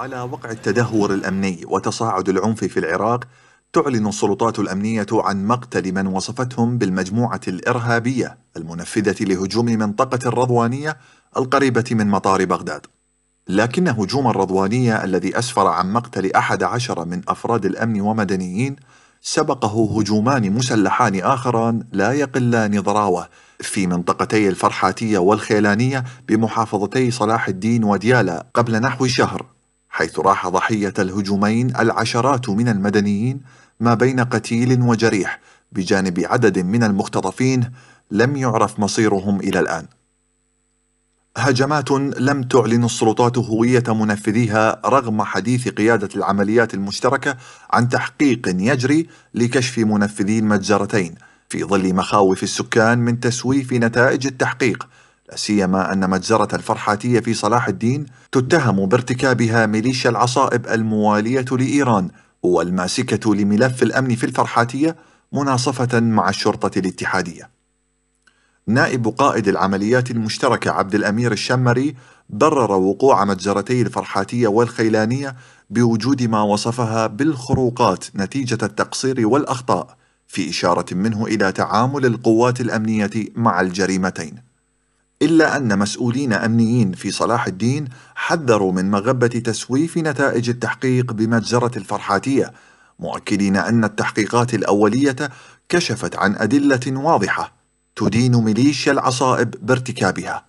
على وقع التدهور الامني وتصاعد العنف في العراق تعلن السلطات الامنيه عن مقتل من وصفتهم بالمجموعه الارهابيه المنفذه لهجوم منطقه الرضوانيه القريبه من مطار بغداد لكن هجوم الرضوانيه الذي اسفر عن مقتل احد عشر من افراد الامن ومدنيين سبقه هجومان مسلحان اخران لا يقلان ضراوه في منطقتي الفرحاتيه والخيلانيه بمحافظتي صلاح الدين وديالا قبل نحو شهر حيث راح ضحية الهجومين العشرات من المدنيين ما بين قتيل وجريح بجانب عدد من المختطفين لم يعرف مصيرهم إلى الآن هجمات لم تعلن السلطات هوية منفذيها رغم حديث قيادة العمليات المشتركة عن تحقيق يجري لكشف منفذي المجزرتين في ظل مخاوف السكان من تسويف نتائج التحقيق لا سيما أن مجزرة الفرحاتية في صلاح الدين تتهم بارتكابها ميليشيا العصائب الموالية لإيران والماسكة لملف الأمن في الفرحاتية مناصفة مع الشرطة الاتحادية. نائب قائد العمليات المشتركة عبد الأمير الشمري برر وقوع مجزرتي الفرحاتية والخيلانية بوجود ما وصفها بالخروقات نتيجة التقصير والأخطاء في إشارة منه إلى تعامل القوات الأمنية مع الجريمتين. إلا أن مسؤولين أمنيين في صلاح الدين حذروا من مغبة تسويف نتائج التحقيق بمجزرة الفرحاتية مؤكدين أن التحقيقات الأولية كشفت عن أدلة واضحة تدين ميليشيا العصائب بارتكابها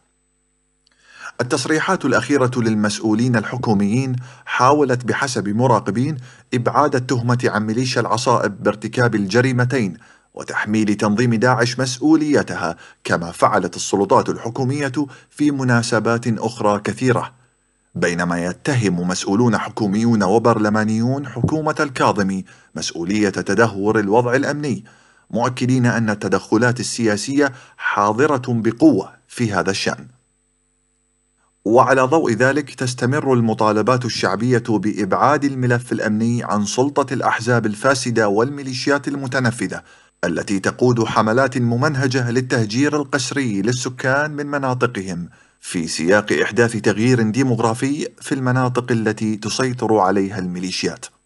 التصريحات الأخيرة للمسؤولين الحكوميين حاولت بحسب مراقبين إبعاد التهمة عن ميليشيا العصائب بارتكاب الجريمتين وتحميل تنظيم داعش مسؤوليتها كما فعلت السلطات الحكوميه في مناسبات اخرى كثيره بينما يتهم مسؤولون حكوميون وبرلمانيون حكومه الكاظمي مسؤوليه تدهور الوضع الامني مؤكدين ان التدخلات السياسيه حاضره بقوه في هذا الشان وعلى ضوء ذلك تستمر المطالبات الشعبيه بابعاد الملف الامني عن سلطه الاحزاب الفاسده والميليشيات المتنفذه التي تقود حملات ممنهجة للتهجير القسري للسكان من مناطقهم في سياق إحداث تغيير ديموغرافي في المناطق التي تسيطر عليها الميليشيات